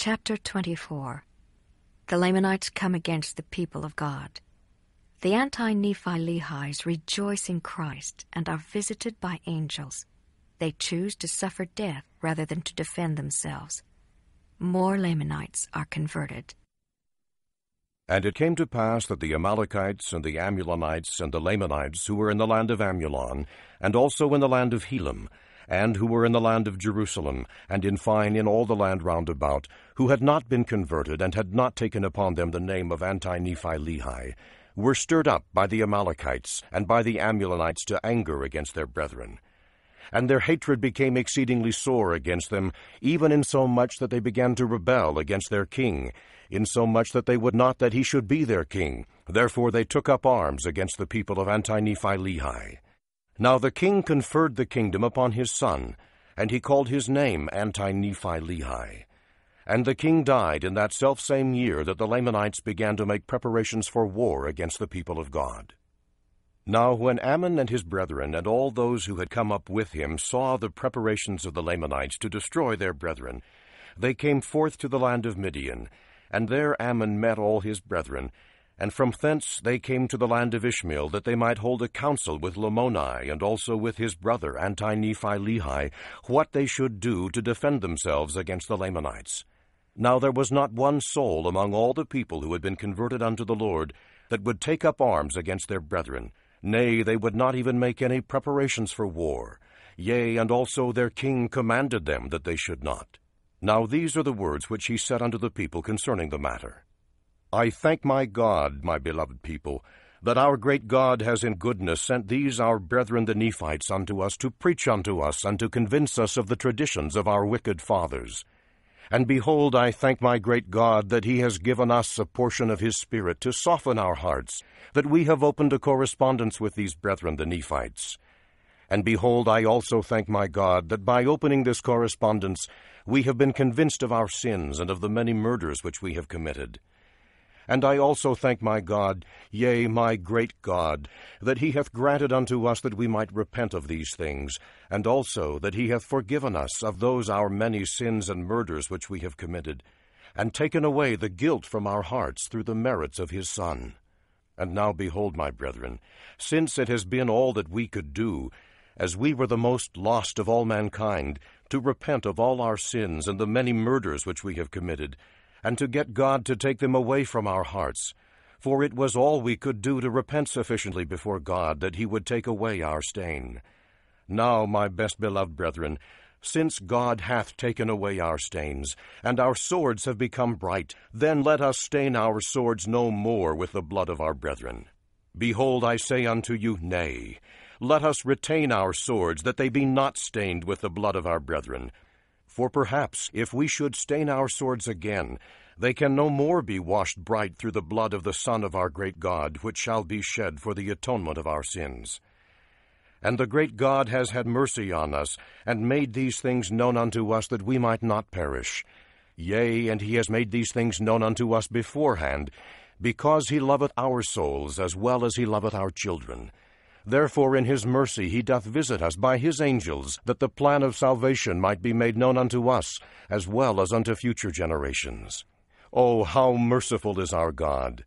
Chapter 24 The Lamanites come against the people of God. The anti Nephi Lehi's rejoice in Christ and are visited by angels. They choose to suffer death rather than to defend themselves. More Lamanites are converted. And it came to pass that the Amalekites and the Amulonites and the Lamanites who were in the land of Amulon, and also in the land of Helam, and who were in the land of Jerusalem, and in fine in all the land round about, who had not been converted, and had not taken upon them the name of Anti-Nephi Lehi, were stirred up by the Amalekites and by the Amulonites to anger against their brethren. And their hatred became exceedingly sore against them, even insomuch that they began to rebel against their king, insomuch that they would not that he should be their king. Therefore they took up arms against the people of Anti-Nephi Lehi. Now the king conferred the kingdom upon his son, and he called his name Anti-Nephi Lehi. And the king died in that selfsame year that the Lamanites began to make preparations for war against the people of God. Now when Ammon and his brethren and all those who had come up with him saw the preparations of the Lamanites to destroy their brethren, they came forth to the land of Midian, and there Ammon met all his brethren, and from thence they came to the land of Ishmael, that they might hold a council with Lamoni, and also with his brother Anti Nephi Lehi, what they should do to defend themselves against the Lamanites. Now there was not one soul among all the people who had been converted unto the Lord that would take up arms against their brethren. Nay, they would not even make any preparations for war. Yea, and also their king commanded them that they should not. Now these are the words which he said unto the people concerning the matter. I thank my God, my beloved people, that our great God has in goodness sent these our brethren the Nephites unto us to preach unto us and to convince us of the traditions of our wicked fathers. And behold, I thank my great God that he has given us a portion of his Spirit to soften our hearts, that we have opened a correspondence with these brethren the Nephites. And behold, I also thank my God that by opening this correspondence we have been convinced of our sins and of the many murders which we have committed and I also thank my God, yea, my great God, that he hath granted unto us that we might repent of these things, and also that he hath forgiven us of those our many sins and murders which we have committed, and taken away the guilt from our hearts through the merits of his Son. And now behold, my brethren, since it has been all that we could do, as we were the most lost of all mankind, to repent of all our sins and the many murders which we have committed, and to get God to take them away from our hearts, for it was all we could do to repent sufficiently before God that he would take away our stain. Now, my best beloved brethren, since God hath taken away our stains, and our swords have become bright, then let us stain our swords no more with the blood of our brethren. Behold, I say unto you, Nay. Let us retain our swords, that they be not stained with the blood of our brethren. For perhaps, if we should stain our swords again, they can no more be washed bright through the blood of the Son of our great God, which shall be shed for the atonement of our sins. And the great God has had mercy on us, and made these things known unto us, that we might not perish. Yea, and he has made these things known unto us beforehand, because he loveth our souls as well as he loveth our children. Therefore, in his mercy, he doth visit us by his angels, that the plan of salvation might be made known unto us, as well as unto future generations. Oh, how merciful is our God!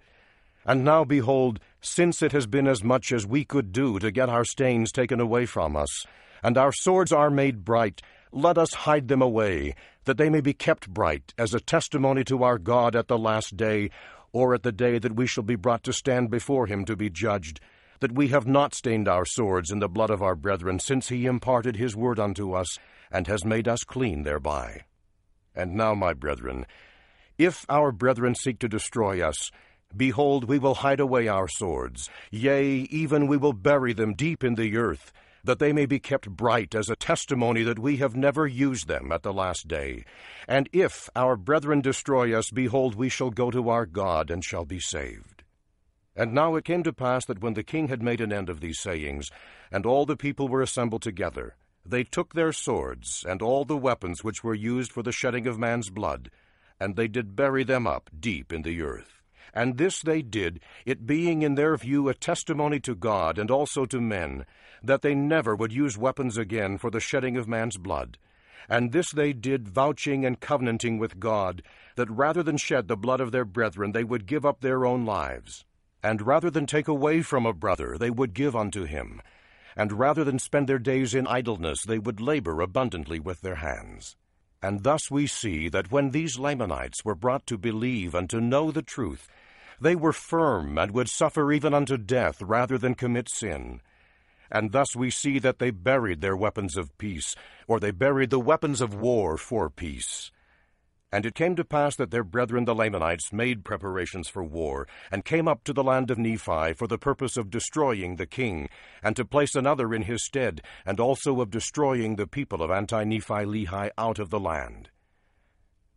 And now, behold, since it has been as much as we could do to get our stains taken away from us, and our swords are made bright, let us hide them away, that they may be kept bright as a testimony to our God at the last day, or at the day that we shall be brought to stand before him to be judged that we have not stained our swords in the blood of our brethren, since he imparted his word unto us, and has made us clean thereby. And now, my brethren, if our brethren seek to destroy us, behold, we will hide away our swords, yea, even we will bury them deep in the earth, that they may be kept bright as a testimony that we have never used them at the last day. And if our brethren destroy us, behold, we shall go to our God and shall be saved. And now it came to pass that when the king had made an end of these sayings, and all the people were assembled together, they took their swords, and all the weapons which were used for the shedding of man's blood, and they did bury them up deep in the earth. And this they did, it being in their view a testimony to God and also to men, that they never would use weapons again for the shedding of man's blood. And this they did, vouching and covenanting with God, that rather than shed the blood of their brethren, they would give up their own lives. And rather than take away from a brother, they would give unto him. And rather than spend their days in idleness, they would labor abundantly with their hands. And thus we see that when these Lamanites were brought to believe and to know the truth, they were firm and would suffer even unto death rather than commit sin. And thus we see that they buried their weapons of peace, or they buried the weapons of war for peace. And it came to pass that their brethren the Lamanites made preparations for war, and came up to the land of Nephi for the purpose of destroying the king, and to place another in his stead, and also of destroying the people of Anti Nephi Lehi out of the land.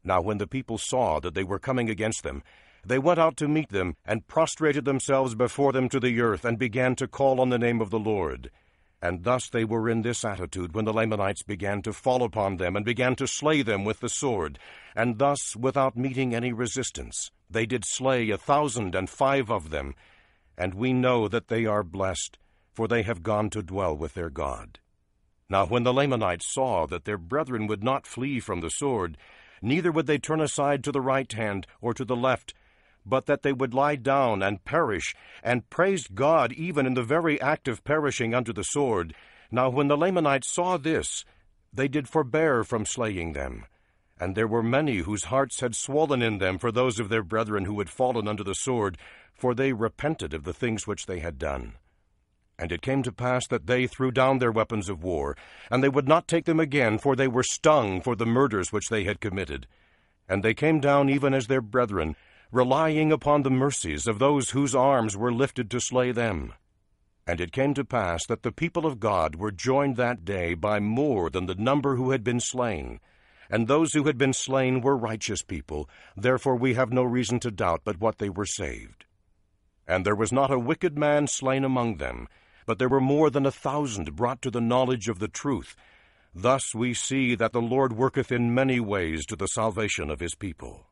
Now when the people saw that they were coming against them, they went out to meet them, and prostrated themselves before them to the earth, and began to call on the name of the Lord. And thus they were in this attitude when the Lamanites began to fall upon them and began to slay them with the sword. And thus, without meeting any resistance, they did slay a thousand and five of them. And we know that they are blessed, for they have gone to dwell with their God. Now when the Lamanites saw that their brethren would not flee from the sword, neither would they turn aside to the right hand or to the left, but that they would lie down and perish, and praised God even in the very act of perishing under the sword. Now when the Lamanites saw this, they did forbear from slaying them. And there were many whose hearts had swollen in them for those of their brethren who had fallen under the sword, for they repented of the things which they had done. And it came to pass that they threw down their weapons of war, and they would not take them again, for they were stung for the murders which they had committed. And they came down even as their brethren, relying upon the mercies of those whose arms were lifted to slay them. And it came to pass that the people of God were joined that day by more than the number who had been slain. And those who had been slain were righteous people, therefore we have no reason to doubt but what they were saved. And there was not a wicked man slain among them, but there were more than a thousand brought to the knowledge of the truth. Thus we see that the Lord worketh in many ways to the salvation of his people.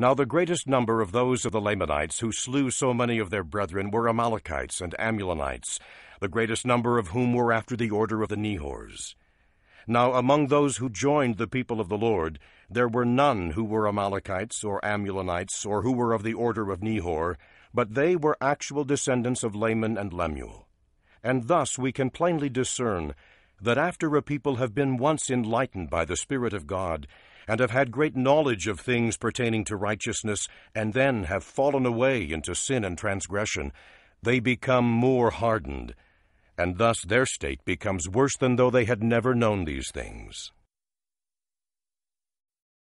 Now the greatest number of those of the Lamanites who slew so many of their brethren were Amalekites and Amulonites, the greatest number of whom were after the order of the Nehors. Now among those who joined the people of the Lord, there were none who were Amalekites or Amulonites or who were of the order of Nehor, but they were actual descendants of Laman and Lemuel. And thus we can plainly discern that after a people have been once enlightened by the Spirit of God, and have had great knowledge of things pertaining to righteousness, and then have fallen away into sin and transgression, they become more hardened, and thus their state becomes worse than though they had never known these things.